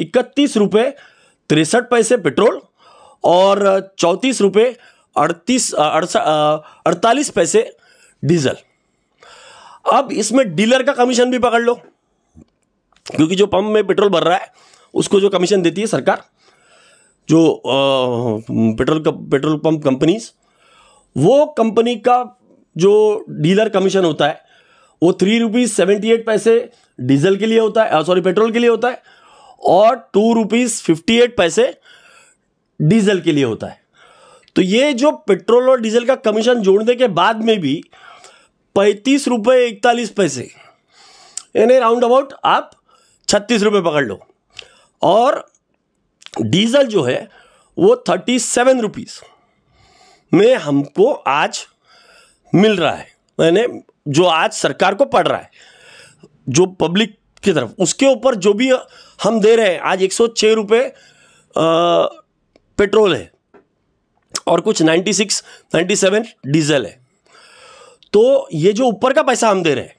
इकतीस रुपये तिरसठ पैसे पेट्रोल और चौंतीस रुपये अड़तीस अड़तालीस पैसे डीजल अब इसमें डीलर का कमीशन भी पकड़ लो क्योंकि जो पंप में पेट्रोल भर रहा है उसको जो कमीशन देती है सरकार जो पेट्रोल पेट्रोल पंप कंपनीज वो कंपनी का जो डीलर कमीशन होता है वो थ्री रुपीज़ सेवेंटी एट पैसे डीजल के लिए होता है सॉरी पेट्रोल के लिए होता है और टू रुपीज फिफ्टी एट पैसे डीजल के लिए होता है तो ये जो पेट्रोल और डीजल का कमीशन जोड़ने के बाद में भी पैंतीस रुपये इकतालीस पैसे यानी राउंड अबाउट आप छत्तीस रुपये पकड़ लो और डीजल जो है वो थर्टी सेवन रुपीज़ में हमको आज मिल रहा है यानी जो आज सरकार को पड़ रहा है जो पब्लिक की तरफ उसके ऊपर जो भी हम दे रहे हैं आज एक सौ पेट्रोल है और कुछ 96, 97 डीजल है तो ये जो ऊपर का पैसा हम दे रहे हैं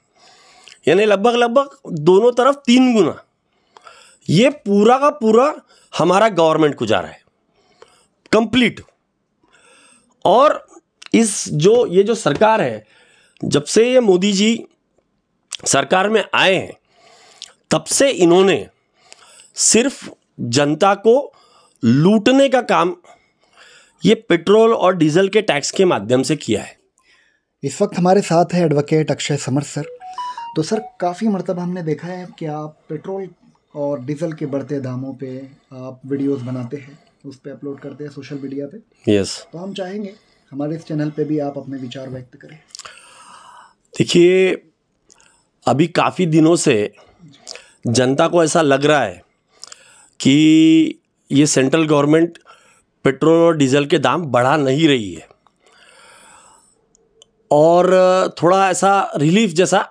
यानी लगभग लगभग दोनों तरफ तीन गुना ये पूरा का पूरा हमारा गवर्नमेंट को जा रहा है कंप्लीट और इस जो ये जो सरकार है जब से ये मोदी जी सरकार में आए हैं तब से इन्होंने सिर्फ जनता को लूटने का काम ये पेट्रोल और डीजल के टैक्स के माध्यम से किया है इस वक्त हमारे साथ है एडवोकेट अक्षय समर सर तो सर काफ़ी मरतबा हमने देखा है कि आप पेट्रोल और डीजल के बढ़ते दामों पे आप वीडियोस बनाते हैं उस पर अपलोड करते हैं सोशल मीडिया पे यस yes. तो हम चाहेंगे हमारे इस चैनल पे भी आप अपने विचार व्यक्त करें देखिए अभी काफ़ी दिनों से जनता को ऐसा लग रहा है कि ये सेंट्रल गवर्नमेंट पेट्रोल और डीजल के दाम बढ़ा नहीं रही है और थोड़ा ऐसा रिलीफ जैसा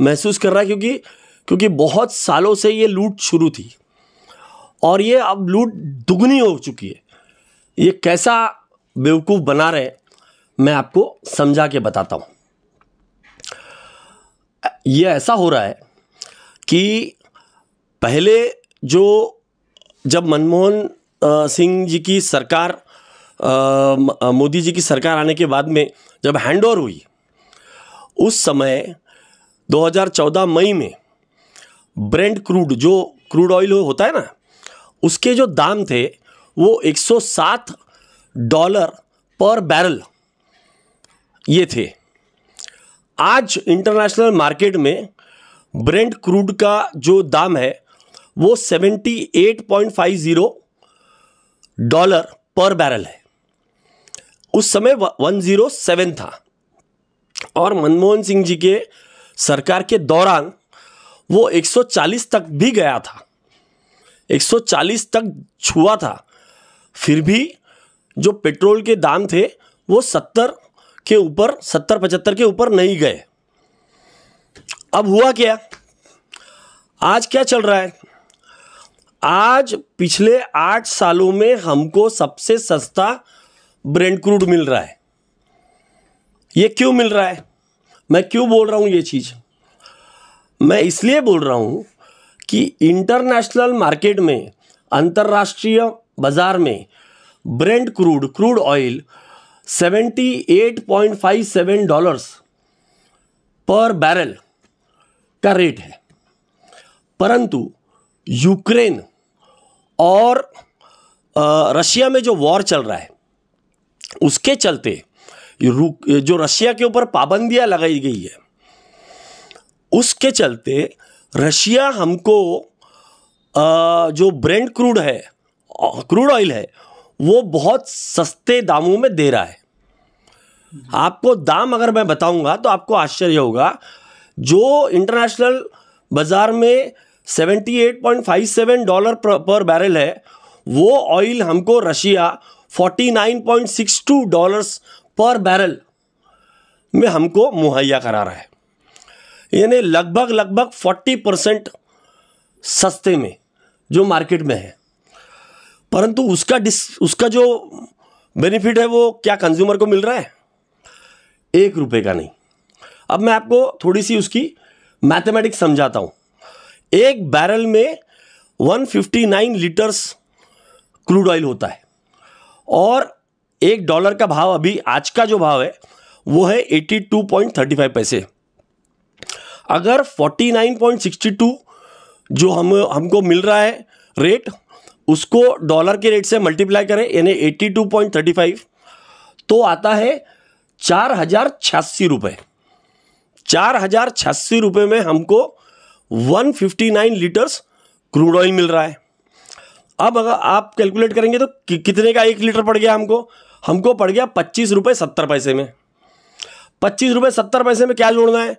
महसूस कर रहा है क्योंकि क्योंकि बहुत सालों से ये लूट शुरू थी और ये अब लूट दुगनी हो चुकी है ये कैसा बेवकूफ़ बना रहे मैं आपको समझा के बताता हूँ ये ऐसा हो रहा है कि पहले जो जब मनमोहन सिंह जी की सरकार मोदी जी की सरकार आने के बाद में जब हैंड ओवर हुई उस समय 2014 मई में ब्रेंड क्रूड जो क्रूड ऑयल हो, होता है ना उसके जो दाम थे वो 107 डॉलर पर बैरल ये थे आज इंटरनेशनल मार्केट में ब्रेंड क्रूड का जो दाम है वो 78.50 डॉलर पर बैरल है उस समय 107 था और मनमोहन सिंह जी के सरकार के दौरान वो 140 तक भी गया था 140 तक छुआ था फिर भी जो पेट्रोल के दाम थे वो 70 के ऊपर 70 पचहत्तर के ऊपर नहीं गए अब हुआ क्या आज क्या चल रहा है आज पिछले आठ सालों में हमको सबसे सस्ता ब्रेंड क्रूड मिल रहा है ये क्यों मिल रहा है मैं क्यों बोल रहा हूं ये चीज़ मैं इसलिए बोल रहा हूं कि इंटरनेशनल मार्केट में अंतर्राष्ट्रीय बाज़ार में brent crude crude oil 78.57 dollars पर बैरल का रेट है परंतु यूक्रेन और रशिया में जो वॉर चल रहा है उसके चलते जो रशिया के ऊपर पाबंदियां लगाई गई है उसके चलते रशिया हमको जो ब्रेंड क्रूड है क्रूड ऑयल है वो बहुत सस्ते दामों में दे रहा है आपको दाम अगर मैं बताऊंगा तो आपको आश्चर्य होगा जो इंटरनेशनल बाज़ार में 78.57 डॉलर पर बैरल है वो ऑयल हमको रशिया 49.62 डॉलर्स पर बैरल में हमको मुहैया करा रहा है यानी लगभग लगभग 40 परसेंट सस्ते में जो मार्केट में है परंतु उसका डिस उसका जो बेनिफिट है वो क्या कंज्यूमर को मिल रहा है एक रुपये का नहीं अब मैं आपको थोड़ी सी उसकी मैथमेटिक्स समझाता हूँ एक बैरल में 159 लीटर्स क्रूड ऑयल होता है और एक डॉलर का भाव अभी आज का जो भाव है वो है 82.35 पैसे अगर 49.62 जो हम हमको मिल रहा है रेट उसको डॉलर के रेट से मल्टीप्लाई करें यानी 82.35 तो आता है चार हज़ार छियासी रुपये चार हज़ार छियासी रुपये में हमको 159 लीटर्स क्रूड ऑयल मिल रहा है अब अगर आप कैलकुलेट करेंगे तो कि, कितने का एक लीटर पड़ गया हमको हमको पड़ गया पच्चीस रुपये सत्तर पैसे में पच्चीस रुपये सत्तर पैसे में क्या जोड़ना है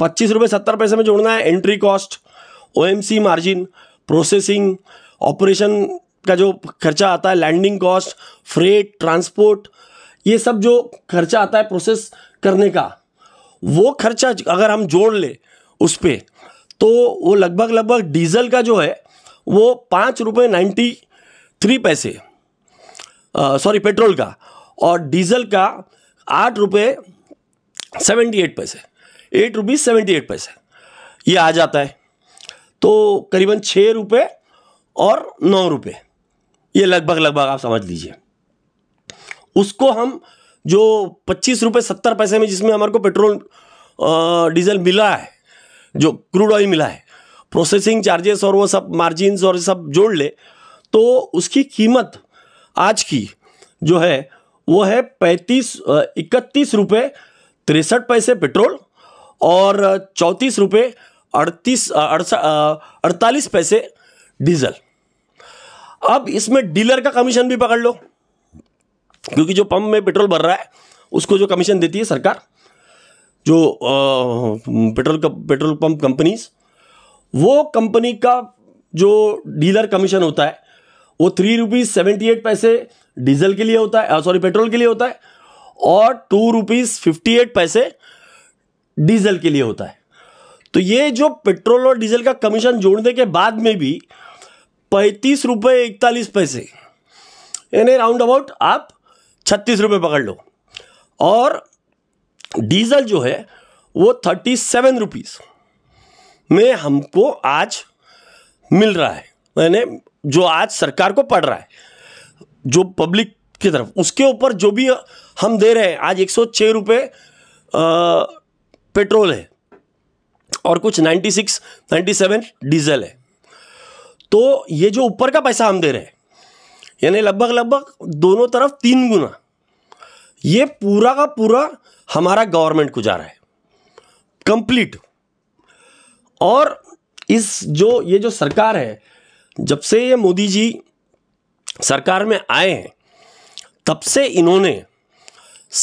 पच्चीस रुपये सत्तर पैसे में जोड़ना है एंट्री कॉस्ट ओ मार्जिन प्रोसेसिंग ऑपरेशन का जो खर्चा आता है लैंडिंग कॉस्ट फ्रेट ट्रांसपोर्ट ये सब जो खर्चा आता है प्रोसेस करने का वो खर्चा अगर हम जोड़ ले उस पर तो वो लगभग लगभग डीजल का जो है वो पाँच रुपये नाइन्टी थ्री पैसे सॉरी पेट्रोल का और डीजल का आठ रुपये सेवेंटी एट पैसे एट रुपीज़ सेवेंटी एट पैसे ये आ जाता है तो करीबन छः रुपये और नौ रुपये ये लगभग लगभग आप समझ लीजिए उसको हम जो पच्चीस रुपये सत्तर पैसे में जिसमें हमारे को पेट्रोल डीजल मिला है जो क्रूड ऑयल मिला है प्रोसेसिंग चार्जेस और वो सब मार्जिन और सब जोड़ ले तो उसकी कीमत आज की जो है वो है पैंतीस इकतीस रुपये तिरसठ पैसे पेट्रोल और चौंतीस रुपये अड़तीस अड़तालीस पैसे डीजल अब इसमें डीलर का कमीशन भी पकड़ लो क्योंकि जो पंप में पेट्रोल भर रहा है उसको जो कमीशन देती है सरकार जो पेट्रोल पेट्रोल पंप कंपनीज वो कंपनी का जो डीलर कमीशन होता है वो थ्री रुपीज़ सेवेंटी एट पैसे डीजल के लिए होता है सॉरी पेट्रोल के लिए होता है और टू रुपीज़ फिफ्टी एट पैसे डीजल के लिए होता है तो ये जो पेट्रोल और डीजल का कमीशन जोड़ने के बाद में भी पैंतीस रुपये इकतालीस पैसे यानी राउंड अबाउट आप छत्तीस रुपये पकड़ लो और डीजल जो है वो थर्टी सेवन रुपीज़ में हमको आज मिल रहा है मैंने जो आज सरकार को पड़ रहा है जो पब्लिक की तरफ उसके ऊपर जो भी हम दे रहे हैं आज एक सौ छः रुपये पेट्रोल है और कुछ ninety six ninety seven diesel है तो ये जो ऊपर का पैसा हम दे रहे हैं यानी लगभग लगभग दोनों तरफ तीन गुना ये पूरा का पूरा हमारा गवर्नमेंट गुजारा है कंप्लीट और इस जो ये जो सरकार है जब से ये मोदी जी सरकार में आए हैं तब से इन्होंने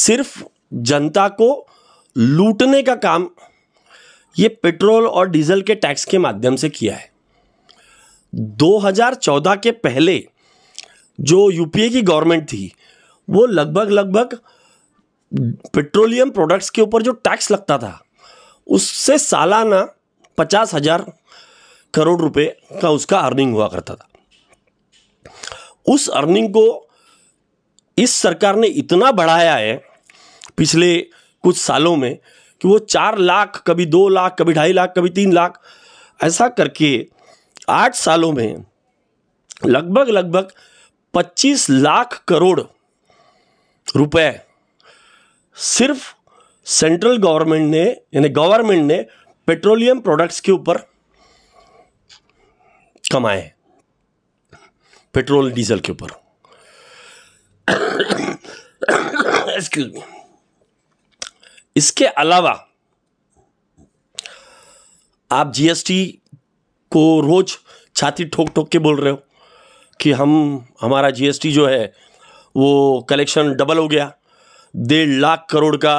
सिर्फ जनता को लूटने का काम ये पेट्रोल और डीजल के टैक्स के माध्यम से किया है 2014 के पहले जो यूपीए की गवर्नमेंट थी वो लगभग लगभग पेट्रोलियम प्रोडक्ट्स के ऊपर जो टैक्स लगता था उससे सालाना पचास हजार करोड़ रुपए का उसका अर्निंग हुआ करता था उस अर्निंग को इस सरकार ने इतना बढ़ाया है पिछले कुछ सालों में कि वो चार लाख कभी दो लाख कभी ढाई लाख कभी तीन लाख ऐसा करके आठ सालों में लगभग लगभग पच्चीस लाख करोड़ रुपए सिर्फ सेंट्रल गवर्नमेंट ने यानी गवर्नमेंट ने पेट्रोलियम प्रोडक्ट्स के ऊपर कमाए पेट्रोल डीजल के ऊपर एक्सक्यूज मी इसके अलावा आप जीएसटी को रोज छाती ठोक ठोक के बोल रहे हो कि हम हमारा जीएसटी जो है वो कलेक्शन डबल हो गया डेढ़ लाख करोड़ का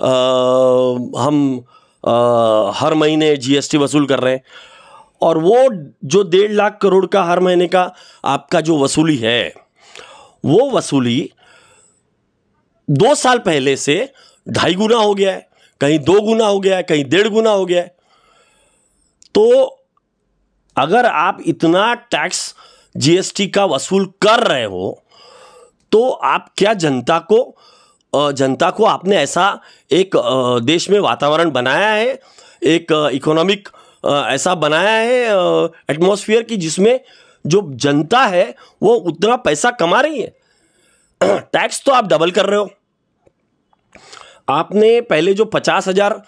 आ, हम आ, हर महीने जीएसटी वसूल कर रहे हैं और वो जो डेढ़ लाख करोड़ का हर महीने का आपका जो वसूली है वो वसूली दो साल पहले से ढाई गुना हो गया है कहीं दो गुना हो गया है कहीं डेढ़ गुना हो गया है तो अगर आप इतना टैक्स जीएसटी का वसूल कर रहे हो तो आप क्या जनता को जनता को आपने ऐसा एक देश में वातावरण बनाया है एक इकोनॉमिक ऐसा बनाया है एटमॉस्फेयर की जिसमें जो जनता है वो उतना पैसा कमा रही है टैक्स तो आप डबल कर रहे हो आपने पहले जो पचास हजार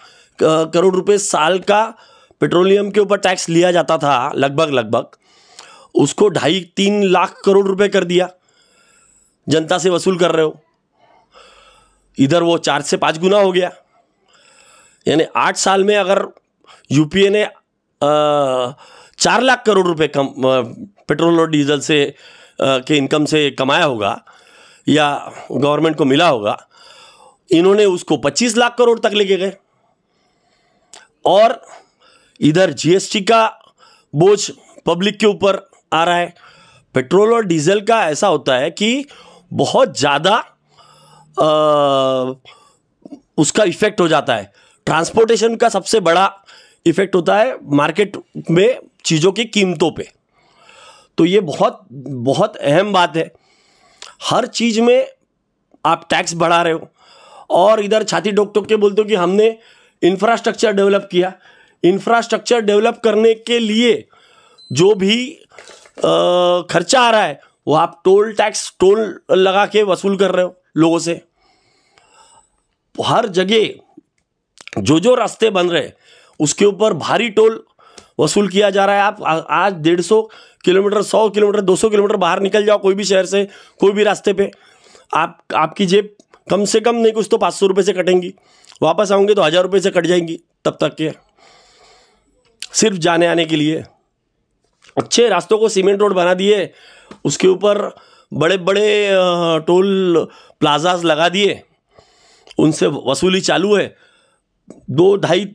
करोड़ रुपए साल का पेट्रोलियम के ऊपर टैक्स लिया जाता था लगभग लगभग उसको ढाई तीन लाख करोड़ रुपए कर दिया जनता से वसूल कर रहे हो इधर वो चार से पाँच गुना हो गया यानी आठ साल में अगर यूपीए ने आ, चार लाख करोड़ रुपए कम पेट्रोल और डीजल से आ, के इनकम से कमाया होगा या गवर्नमेंट को मिला होगा इन्होंने उसको 25 लाख करोड़ तक लेके गए और इधर जीएसटी का बोझ पब्लिक के ऊपर आ रहा है पेट्रोल और डीजल का ऐसा होता है कि बहुत ज़्यादा उसका इफेक्ट हो जाता है ट्रांसपोर्टेशन का सबसे बड़ा इफेक्ट होता है मार्केट में चीज़ों की कीमतों पे तो ये बहुत बहुत अहम बात है हर चीज़ में आप टैक्स बढ़ा रहे हो और इधर छाती टोक टोक के बोलते हो कि हमने इंफ्रास्ट्रक्चर डेवलप किया इंफ्रास्ट्रक्चर डेवलप करने के लिए जो भी खर्चा आ रहा है वो आप टोल टैक्स टोल लगा के वसूल कर रहे हो लोगों से हर जगह जो जो रास्ते बन रहे उसके ऊपर भारी टोल वसूल किया जा रहा है आप आज डेढ़ सौ किलोमीटर सौ किलोमीटर दो सौ किलोमीटर बाहर निकल जाओ कोई भी शहर से कोई भी रास्ते पे आप आपकी जेब कम से कम नहीं कुछ तो पाँच सौ रुपये से कटेंगी वापस आओगे तो हज़ार रुपये से कट जाएंगी तब तक के सिर्फ जाने आने के लिए अच्छे रास्तों को सीमेंट रोड बना दिए उसके ऊपर बड़े बड़े टोल प्लाजाज लगा दिए उनसे वसूली चालू है दो ढाई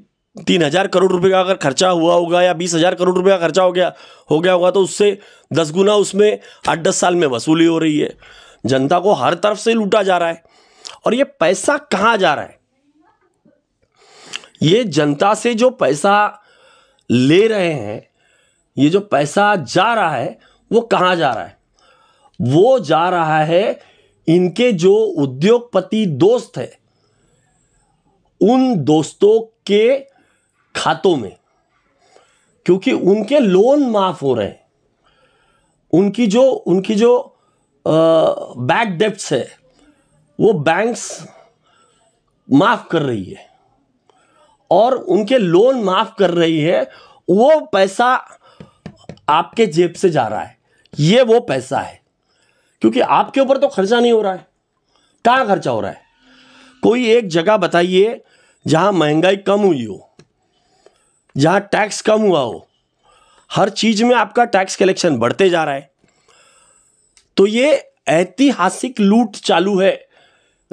तीन हजार करोड़ रुपए का अगर खर्चा हुआ होगा या बीस हजार करोड़ रुपए का खर्चा हो गया हो गया होगा तो उससे दस गुना उसमें आठ दस साल में वसूली हो रही है जनता को हर तरफ से लूटा जा रहा है और ये पैसा कहाँ जा रहा है ये जनता से जो पैसा ले रहे हैं ये जो पैसा जा रहा है वो कहाँ जा रहा है वो जा रहा है इनके जो उद्योगपति दोस्त है उन दोस्तों के खातों में क्योंकि उनके लोन माफ हो रहे हैं उनकी जो उनकी जो बैक डेप्ट है वो बैंक्स माफ कर रही है और उनके लोन माफ कर रही है वो पैसा आपके जेब से जा रहा है ये वो पैसा है क्योंकि आपके ऊपर तो खर्चा नहीं हो रहा है कहाँ खर्चा हो रहा है कोई एक जगह बताइए जहां महंगाई कम हुई हो जहां टैक्स कम हुआ हो हर चीज़ में आपका टैक्स कलेक्शन बढ़ते जा रहा है तो ये ऐतिहासिक लूट चालू है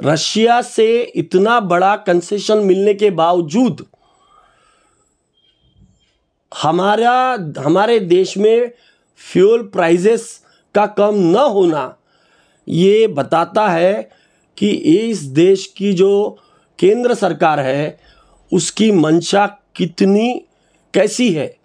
रशिया से इतना बड़ा कंसेशन मिलने के बावजूद हमारा हमारे देश में फ्यूल प्राइजेस का कम न होना ये बताता है कि इस देश की जो केंद्र सरकार है उसकी मंशा कितनी कैसी है